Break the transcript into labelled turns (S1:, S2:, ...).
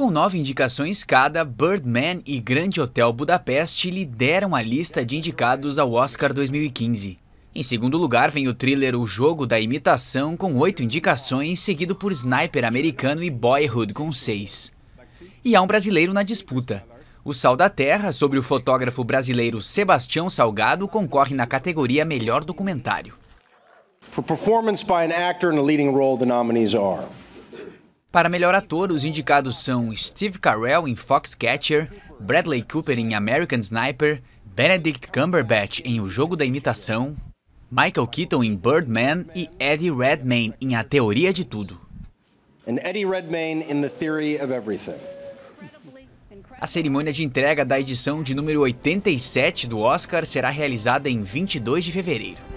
S1: Com nove indicações cada, Birdman e Grande Hotel Budapeste lideram a lista de indicados ao Oscar 2015. Em segundo lugar vem o thriller O Jogo da Imitação, com oito indicações, seguido por Sniper Americano e Boyhood, com seis. E há um brasileiro na disputa. O Sal da Terra, sobre o fotógrafo brasileiro Sebastião Salgado, concorre na categoria Melhor Documentário.
S2: For performance by an actor in a leading role, the nominees are
S1: para melhor ator, os indicados são Steve Carell em Foxcatcher, Bradley Cooper em American Sniper, Benedict Cumberbatch em O Jogo da Imitação, Michael Keaton em Birdman e Eddie Redmayne em A Teoria de Tudo. A cerimônia de entrega da edição de número 87 do Oscar será realizada em 22 de fevereiro.